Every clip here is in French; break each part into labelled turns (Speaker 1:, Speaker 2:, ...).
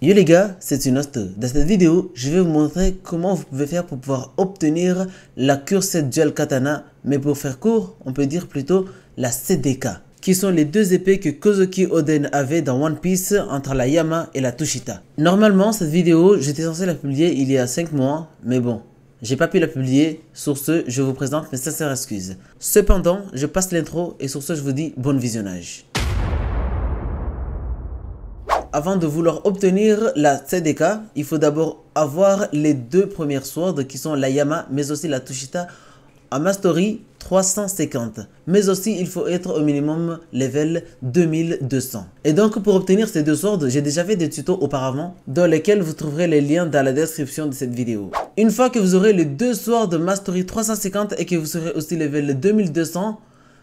Speaker 1: Yo les gars, c'est Sunosto. Dans cette vidéo, je vais vous montrer comment vous pouvez faire pour pouvoir obtenir la cursette dual katana, mais pour faire court, on peut dire plutôt la CDK, qui sont les deux épées que Kozuki Oden avait dans One Piece entre la Yama et la Tushita. Normalement, cette vidéo, j'étais censé la publier il y a 5 mois, mais bon, j'ai pas pu la publier, sur ce, je vous présente mes sincères excuses. Cependant, je passe l'intro et sur ce, je vous dis bon visionnage avant de vouloir obtenir la CDK, il faut d'abord avoir les deux premières swords qui sont la yama mais aussi la tushita à Mastery 350. Mais aussi, il faut être au minimum level 2200. Et donc, pour obtenir ces deux swords, j'ai déjà fait des tutos auparavant, dans lesquels vous trouverez les liens dans la description de cette vidéo. Une fois que vous aurez les deux swords Mastery 350 et que vous serez aussi level 2200,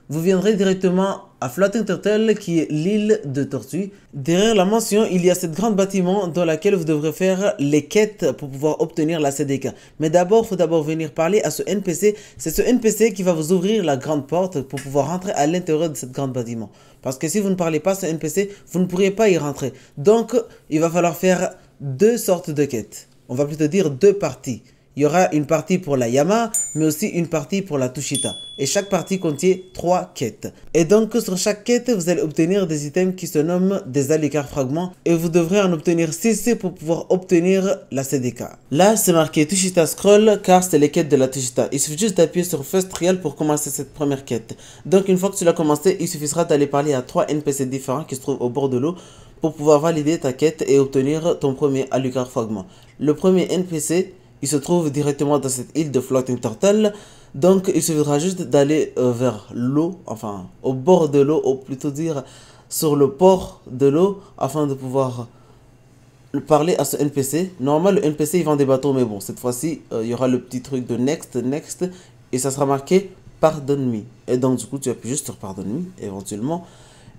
Speaker 1: vous viendrez directement à Floating Turtle qui est l'île de Tortue. Derrière la mention, il y a cette grande bâtiment dans laquelle vous devrez faire les quêtes pour pouvoir obtenir la CDK. Mais d'abord, il faut d'abord venir parler à ce NPC. C'est ce NPC qui va vous ouvrir la grande porte pour pouvoir rentrer à l'intérieur de cette grande bâtiment. Parce que si vous ne parlez pas à ce NPC, vous ne pourriez pas y rentrer. Donc, il va falloir faire deux sortes de quêtes. On va plutôt dire deux parties il y aura une partie pour la Yama, mais aussi une partie pour la Tushita. Et chaque partie contient 3 quêtes. Et donc sur chaque quête, vous allez obtenir des items qui se nomment des alucards fragments. Et vous devrez en obtenir 6 pour pouvoir obtenir la CDK. Là, c'est marqué Tushita Scroll, car c'est les quêtes de la Tushita. Il suffit juste d'appuyer sur First Trial pour commencer cette première quête. Donc une fois que tu l'as commencé, il suffira d'aller parler à trois NPC différents qui se trouvent au bord de l'eau pour pouvoir valider ta quête et obtenir ton premier Alucard fragment. Le premier NPC il se trouve directement dans cette île de Floating Turtle. Donc il suffira juste d'aller euh, vers l'eau, enfin au bord de l'eau, ou plutôt dire sur le port de l'eau, afin de pouvoir parler à ce NPC. Normalement le NPC il vend des bateaux, mais bon, cette fois-ci, euh, il y aura le petit truc de next, next, et ça sera marqué pardonne-me. Et donc du coup, tu appuies juste sur pardonne éventuellement.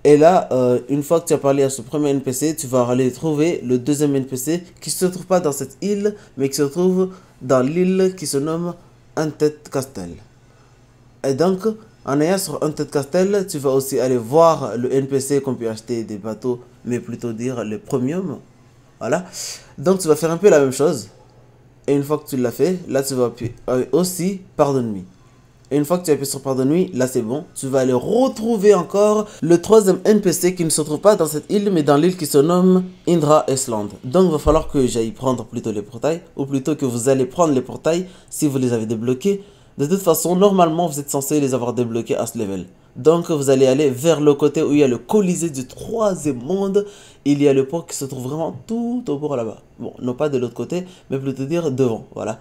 Speaker 1: Et là, euh, une fois que tu as parlé à ce premier NPC, tu vas aller trouver le deuxième NPC qui se trouve pas dans cette île, mais qui se trouve dans l'île qui se nomme Antet Castle. Et donc, en ayant sur Untet Castle, tu vas aussi aller voir le NPC qu'on peut acheter des bateaux, mais plutôt dire le premium. Voilà. Donc, tu vas faire un peu la même chose. Et une fois que tu l'as fait, là, tu vas euh, aussi, pardonne-moi et une fois que tu appuies sur de nuit, là c'est bon, tu vas aller retrouver encore le troisième NPC qui ne se trouve pas dans cette île mais dans l'île qui se nomme Indra Island. Donc il va falloir que j'aille prendre plutôt les portails, ou plutôt que vous allez prendre les portails si vous les avez débloqués. De toute façon, normalement vous êtes censé les avoir débloqués à ce level. Donc vous allez aller vers le côté où il y a le colisée du troisième monde. Il y a le port qui se trouve vraiment tout au bord là-bas. Bon, non pas de l'autre côté, mais plutôt dire devant, voilà.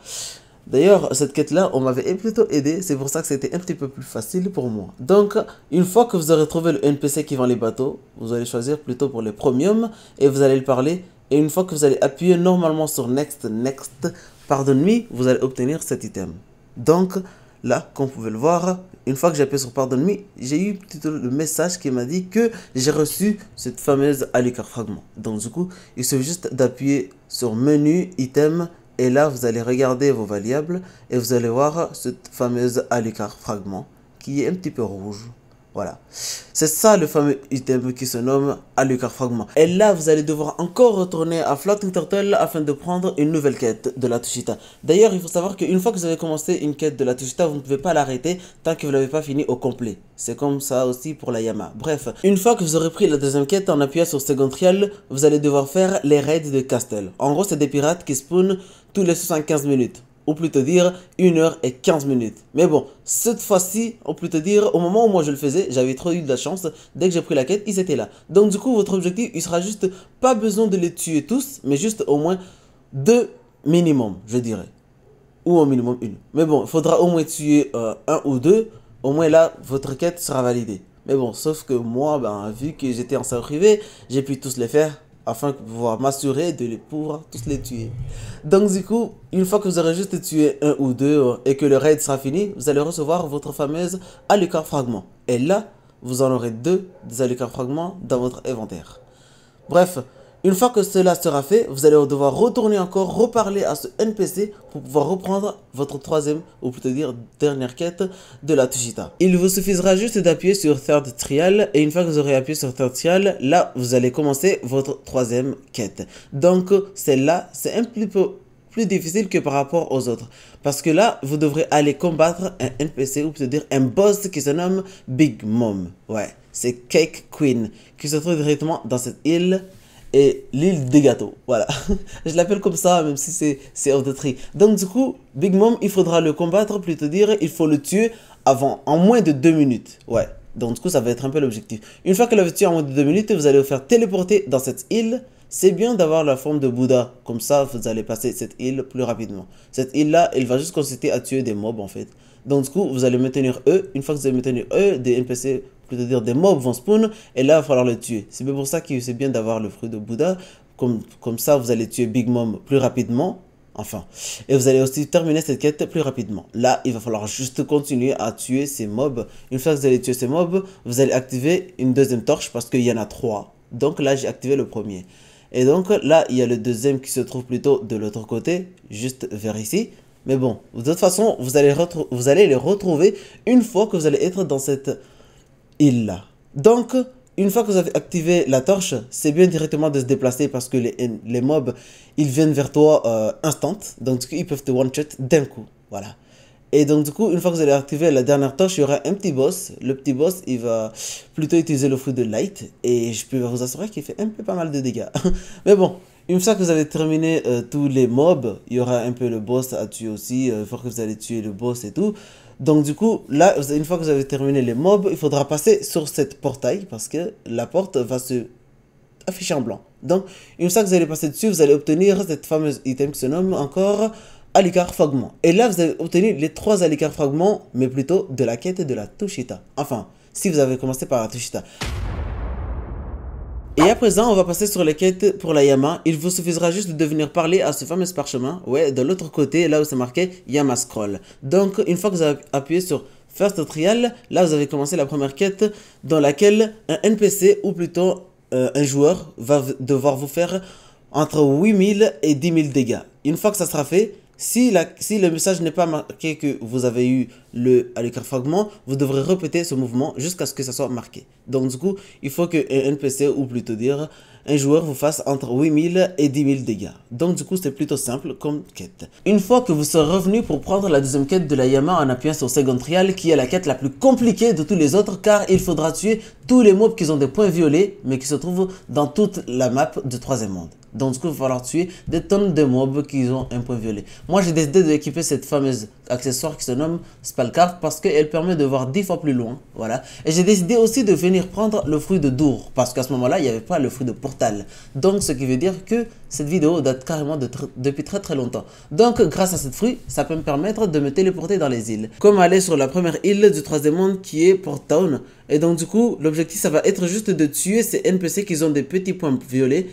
Speaker 1: D'ailleurs, cette quête-là, on m'avait plutôt aidé, c'est pour ça que c'était un petit peu plus facile pour moi. Donc, une fois que vous aurez trouvé le NPC qui vend les bateaux, vous allez choisir plutôt pour les premium et vous allez le parler. Et une fois que vous allez appuyer normalement sur Next, Next, Pardonne-mi, vous allez obtenir cet item. Donc, là, comme vous pouvez le voir, une fois que j'ai appuyé sur Pardon mi j'ai eu plutôt le message qui m'a dit que j'ai reçu cette fameuse Alucard Fragment. Donc, du coup, il suffit juste d'appuyer sur Menu, Item et là, vous allez regarder vos variables et vous allez voir cette fameuse alucard fragment qui est un petit peu rouge. Voilà. C'est ça le fameux item qui se nomme Alucard Fragment. Et là, vous allez devoir encore retourner à Floating Turtle afin de prendre une nouvelle quête de la Tushita. D'ailleurs, il faut savoir qu'une fois que vous avez commencé une quête de la Tushita, vous ne pouvez pas l'arrêter tant que vous ne l'avez pas fini au complet. C'est comme ça aussi pour la Yama. Bref, une fois que vous aurez pris la deuxième quête en appuyant sur Second Trial, vous allez devoir faire les raids de Castel. En gros, c'est des pirates qui spawnent les 75 minutes. Ou plutôt dire 1 et 15 minutes. Mais bon, cette fois-ci, plus te dire, au moment où moi je le faisais, j'avais trop eu de la chance. Dès que j'ai pris la quête, ils étaient là. Donc du coup, votre objectif, il sera juste pas besoin de les tuer tous, mais juste au moins deux minimum, je dirais. Ou au minimum une. Mais bon, il faudra au moins tuer euh, un ou deux. Au moins là, votre quête sera validée. Mais bon, sauf que moi, ben, vu que j'étais en salle privée, j'ai pu tous les faire afin de pouvoir m'assurer de pouvoir tous les tuer. Donc du coup, une fois que vous aurez juste tué un ou deux euh, et que le raid sera fini, vous allez recevoir votre fameuse Alucard Fragment. Et là, vous en aurez deux des Alucard Fragments dans votre inventaire. Bref, une fois que cela sera fait, vous allez devoir retourner encore, reparler à ce NPC pour pouvoir reprendre votre troisième, ou plutôt dire dernière quête de la Tujita. Il vous suffira juste d'appuyer sur Third Trial, et une fois que vous aurez appuyé sur Third Trial, là, vous allez commencer votre troisième quête. Donc, celle-là, c'est un peu plus difficile que par rapport aux autres. Parce que là, vous devrez aller combattre un NPC ou plutôt dire un boss qui se nomme Big Mom. Ouais, c'est Cake Queen qui se trouve directement dans cette île l'île des gâteaux. Voilà. je l'appelle comme ça, même si c'est, c'est hors Donc, du coup, Big Mom, il faudra le combattre, plutôt dire, il faut le tuer avant, en moins de deux minutes. Ouais. Donc, du coup, ça va être un peu l'objectif. Une fois que l'avez tué en moins de deux minutes, vous allez vous faire téléporter dans cette île. C'est bien d'avoir la forme de Bouddha. Comme ça, vous allez passer cette île plus rapidement. Cette île-là, elle va juste consister à tuer des mobs, en fait. Donc, du coup, vous allez maintenir eux. Une fois que vous avez maintenir eux, des NPC c'est-à-dire des mobs vont spawn, et là, il va falloir le tuer. C'est pour ça que c'est bien d'avoir le fruit de Bouddha, comme, comme ça, vous allez tuer Big Mom plus rapidement, enfin. Et vous allez aussi terminer cette quête plus rapidement. Là, il va falloir juste continuer à tuer ces mobs. Une fois que vous allez tuer ces mobs, vous allez activer une deuxième torche parce qu'il y en a trois. Donc là, j'ai activé le premier. Et donc là, il y a le deuxième qui se trouve plutôt de l'autre côté, juste vers ici. Mais bon, de toute façon, vous allez, vous allez les retrouver une fois que vous allez être dans cette il l'a. Donc, une fois que vous avez activé la torche, c'est bien directement de se déplacer parce que les, mobs, ils viennent vers toi euh, instant. Donc, ils peuvent te one-shot d'un coup. Voilà. Et donc, du coup, une fois que vous allez activer la dernière torche, il y aura un petit boss. Le petit boss, il va plutôt utiliser le fruit de light. Et je peux vous assurer qu'il fait un peu pas mal de dégâts. Mais bon, une fois que vous avez terminé euh, tous les mobs, il y aura un peu le boss à tuer aussi. Euh, il que vous allez tuer le boss et tout. Donc du coup, là, une fois que vous avez terminé les mobs, il faudra passer sur cette portail parce que la porte va se afficher en blanc. Donc, une fois que vous allez passer dessus, vous allez obtenir cette fameuse item qui se nomme encore Alikar Fragment. Et là, vous allez obtenir les trois Alikar Fragments, mais plutôt de la quête de la touchita Enfin, si vous avez commencé par la Tushita. Et à présent, on va passer sur les quêtes pour la Yama. Il vous suffira juste de venir parler à ce fameux parchemin, ouais, de l'autre côté, là où c'est marqué Yama Scroll. Donc, une fois que vous avez appuyé sur First Trial, là vous avez commencé la première quête dans laquelle un NPC, ou plutôt euh, un joueur, va devoir vous faire entre 8000 et 10 000 dégâts. Une fois que ça sera fait, si, le message n'est pas marqué que vous avez eu le l'écart fragment, vous devrez répéter ce mouvement jusqu'à ce que ça soit marqué. Donc du coup, il faut qu'un NPC, ou plutôt dire, un joueur vous fasse entre 8000 et 10 000 dégâts. Donc du coup, c'est plutôt simple comme quête. Une fois que vous serez revenu pour prendre la deuxième quête de la Yama en appuyant sur Second Trial, qui est la quête la plus compliquée de tous les autres, car il faudra tuer tous les mobs qui ont des points violets, mais qui se trouvent dans toute la map du troisième monde. Donc, du coup, il va falloir tuer des tonnes de mobs qui ont un point violet. Moi, j'ai décidé d'équiper cette fameuse accessoire qui se nomme Spellcraft parce qu'elle permet de voir 10 fois plus loin. Voilà. Et j'ai décidé aussi de venir prendre le fruit de Dour parce qu'à ce moment-là, il n'y avait pas le fruit de Portal. Donc, ce qui veut dire que cette vidéo date carrément de depuis très très longtemps. Donc, grâce à cette fruit, ça peut me permettre de me téléporter dans les îles. Comme aller sur la première île du troisième monde qui est Port Town. Et donc, du coup, l'objectif, ça va être juste de tuer ces NPC qui ont des petits points violets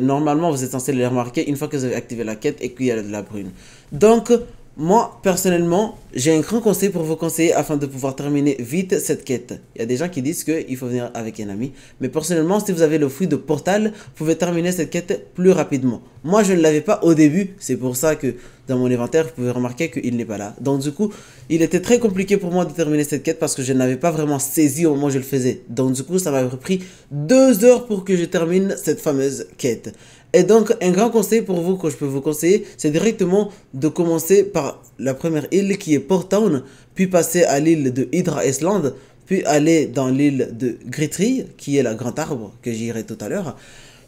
Speaker 1: normalement, vous êtes censé les remarquer une fois que vous avez activé la quête et qu'il y a de la brune. Donc, moi, personnellement, j'ai un grand conseil pour vous conseiller afin de pouvoir terminer vite cette quête. Il y a des gens qui disent qu'il faut venir avec un ami. Mais personnellement, si vous avez le fruit de Portal, vous pouvez terminer cette quête plus rapidement. Moi, je ne l'avais pas au début. C'est pour ça que dans mon inventaire, vous pouvez remarquer qu'il n'est pas là. Donc du coup, il était très compliqué pour moi de terminer cette quête parce que je n'avais pas vraiment saisi au moment où je le faisais. Donc du coup, ça m'a pris deux heures pour que je termine cette fameuse quête. Et donc, un grand conseil pour vous que je peux vous conseiller, c'est directement de commencer par la première île qui est Port Town, puis passer à l'île de Hydra Island, puis aller dans l'île de Gretry qui est la grande arbre que j'irai tout à l'heure.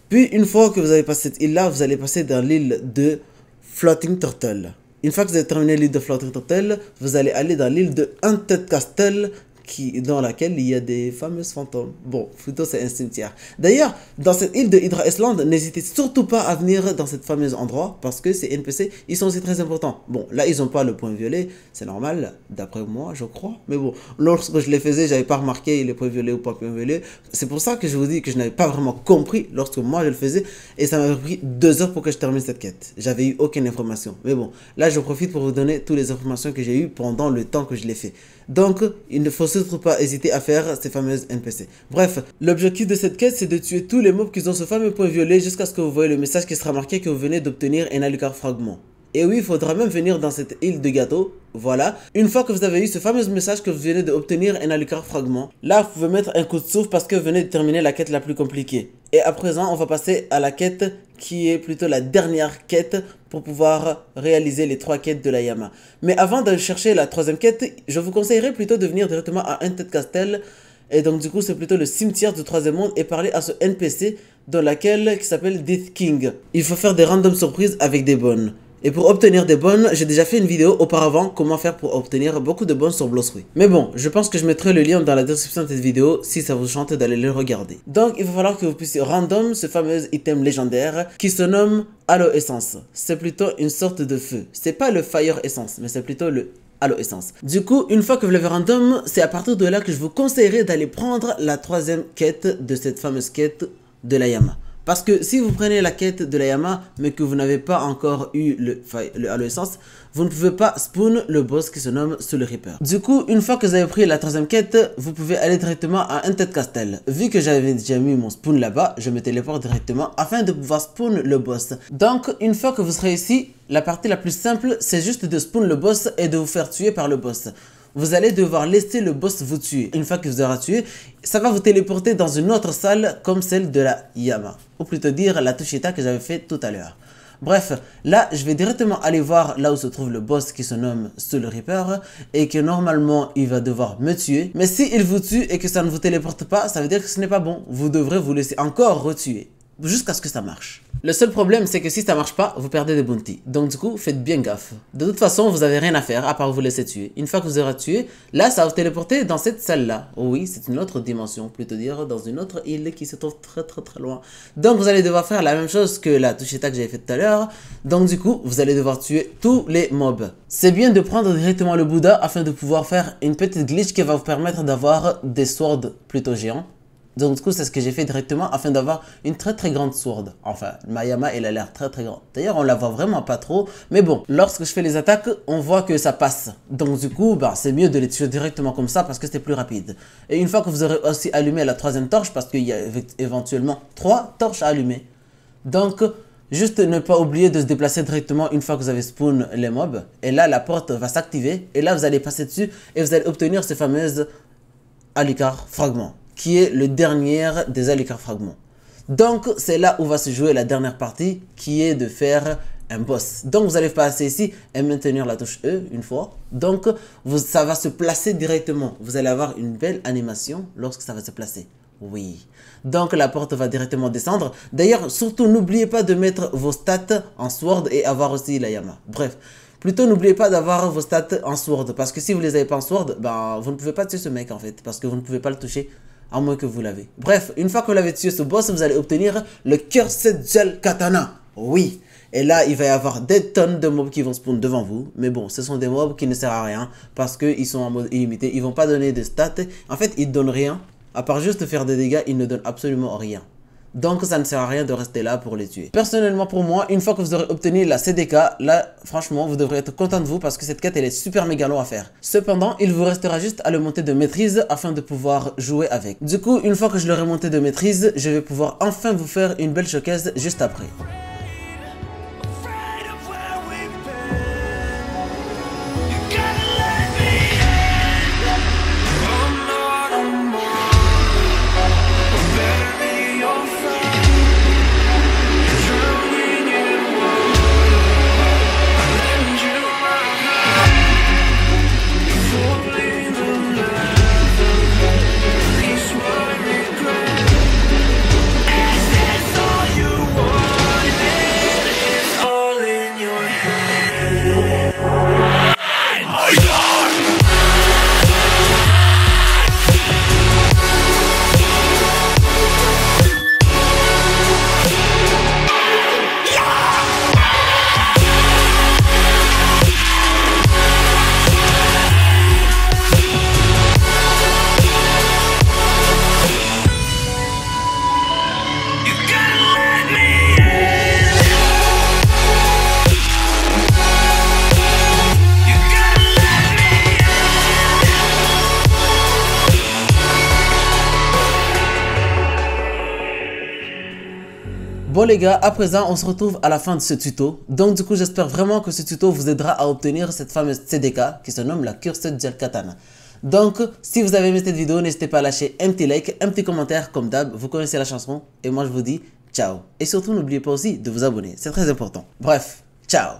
Speaker 1: Puis, une fois que vous avez passé cette île-là, vous allez passer dans l'île de Floating Turtle. Une fois que vous avez terminé l'île de Floating Turtle, vous allez aller dans l'île de Hunted Castle, qui, dans laquelle il y a des fameuses fantômes. Bon, plutôt c'est un cimetière. D'ailleurs, dans cette île de Hydra Island, n'hésitez surtout pas à venir dans cette fameuse endroit parce que ces NPC, ils sont aussi très importants. Bon, là, ils n'ont pas le point violet, c'est normal, d'après moi, je crois. Mais bon, lorsque je les faisais, j'avais pas remarqué les points violet ou pas point violet C'est pour ça que je vous dis que je n'avais pas vraiment compris lorsque moi je le faisais et ça m'avait pris deux heures pour que je termine cette quête. J'avais eu aucune information. Mais bon, là, je profite pour vous donner toutes les informations que j'ai eues pendant le temps que je l'ai fait. Donc, il ne faut vous pas hésiter à faire ces fameuses NPC. Bref, l'objectif de cette quête c'est de tuer tous les mobs qui ont ce fameux point violet jusqu'à ce que vous voyez le message qui sera marqué que vous venez d'obtenir un Alucard fragment. Et oui, il faudra même venir dans cette île de gâteau. Voilà. Une fois que vous avez eu ce fameux message que vous venez d'obtenir, un Alucard fragment. Là, vous pouvez mettre un coup de souffle parce que vous venez de terminer la quête la plus compliquée. Et à présent, on va passer à la quête qui est plutôt la dernière quête pour pouvoir réaliser les trois quêtes de la Yama. Mais avant de chercher la troisième quête, je vous conseillerais plutôt de venir directement à un Castle Et donc du coup, c'est plutôt le cimetière du troisième monde et parler à ce NPC dans laquelle qui s'appelle Death King. Il faut faire des random surprises avec des bonnes. Et pour obtenir des bonnes, j'ai déjà fait une vidéo auparavant comment faire pour obtenir beaucoup de bonnes sur Blossoui. Mais bon, je pense que je mettrai le lien dans la description de cette vidéo si ça vous chante d'aller le regarder. Donc il va falloir que vous puissiez random ce fameux item légendaire qui se nomme Halo Essence. C'est plutôt une sorte de feu. C'est pas le Fire Essence, mais c'est plutôt le Halo Essence. Du coup, une fois que vous l'avez random, c'est à partir de là que je vous conseillerais d'aller prendre la troisième quête de cette fameuse quête de la Yama. Parce que si vous prenez la quête de la Yama, mais que vous n'avez pas encore eu le, le Halo Essence, vous ne pouvez pas spawn le boss qui se nomme Soul Reaper. Du coup, une fois que vous avez pris la troisième quête, vous pouvez aller directement à Untet Castle. Vu que j'avais déjà mis mon spawn là-bas, je me téléporte directement afin de pouvoir spawn le boss. Donc, une fois que vous serez ici, la partie la plus simple, c'est juste de spawn le boss et de vous faire tuer par le boss vous allez devoir laisser le boss vous tuer. Une fois qu'il vous aura tué, ça va vous téléporter dans une autre salle comme celle de la Yama. Ou plutôt dire la Tushita que j'avais fait tout à l'heure. Bref, là, je vais directement aller voir là où se trouve le boss qui se nomme Soul Reaper et que normalement, il va devoir me tuer. Mais si il vous tue et que ça ne vous téléporte pas, ça veut dire que ce n'est pas bon. Vous devrez vous laisser encore retuer jusqu'à ce que ça marche. Le seul problème, c'est que si ça marche pas, vous perdez des bounties. Donc du coup, faites bien gaffe. De toute façon, vous avez rien à faire à part vous laisser tuer. Une fois que vous aurez tué, là, ça va vous téléporter dans cette salle-là. Oh oui, c'est une autre dimension, plutôt dire dans une autre île qui se trouve très très très loin. Donc vous allez devoir faire la même chose que la touche que j'avais fait tout à l'heure. Donc du coup, vous allez devoir tuer tous les mobs. C'est bien de prendre directement le Bouddha afin de pouvoir faire une petite glitch qui va vous permettre d'avoir des swords plutôt géants. Donc du coup, c'est ce que j'ai fait directement afin d'avoir une très très grande sourde. Enfin, Mayama, elle a l'air très très grande. D'ailleurs, on la voit vraiment pas trop. Mais bon, lorsque je fais les attaques, on voit que ça passe. Donc du coup, bah, c'est mieux de les tuer directement comme ça parce que c'est plus rapide. Et une fois que vous aurez aussi allumé la troisième torche, parce qu'il y a éventuellement trois torches à allumer. Donc, juste ne pas oublier de se déplacer directement une fois que vous avez spawn les mobs. Et là, la porte va s'activer. Et là, vous allez passer dessus et vous allez obtenir ces fameuses Alucard fragments qui est le dernier des Alikar Fragments. Donc c'est là où va se jouer la dernière partie qui est de faire un boss. Donc vous allez passer ici et maintenir la touche E une fois. Donc ça va se placer directement. Vous allez avoir une belle animation lorsque ça va se placer. Oui. Donc la porte va directement descendre. D'ailleurs, surtout n'oubliez pas de mettre vos stats en sword et avoir aussi la yama. Bref. Plutôt n'oubliez pas d'avoir vos stats en sword. Parce que si vous les avez pas en sword, ben, vous ne pouvez pas tuer ce mec en fait. Parce que vous ne pouvez pas le toucher à moins que vous l'avez. Bref, une fois que vous l'avez tué ce boss, vous allez obtenir le Cursed Katana. Oui. Et là, il va y avoir des tonnes de mobs qui vont spawn devant vous. Mais bon, ce sont des mobs qui ne servent à rien parce qu'ils sont en mode illimité. Ils vont pas donner de stats. En fait, ils donnent rien. À part juste faire des dégâts, ils ne donnent absolument rien. Donc ça ne sert à rien de rester là pour les tuer. Personnellement pour moi, une fois que vous aurez obtenu la CDK, là franchement vous devrez être content de vous parce que cette quête elle est super méga long à faire. Cependant, il vous restera juste à le monter de maîtrise afin de pouvoir jouer avec. Du coup, une fois que je l'aurai monté de maîtrise, je vais pouvoir enfin vous faire une belle showcase juste après. Bon les gars, à présent on se retrouve à la fin de ce tuto. Donc du coup j'espère vraiment que ce tuto vous aidera à obtenir cette fameuse CDK qui se nomme la curse Gel Katana. Donc si vous avez aimé cette vidéo, n'hésitez pas à lâcher un petit like, un petit commentaire comme d'hab, vous connaissez la chanson et moi je vous dis ciao. Et surtout n'oubliez pas aussi de vous abonner, c'est très important. Bref, ciao.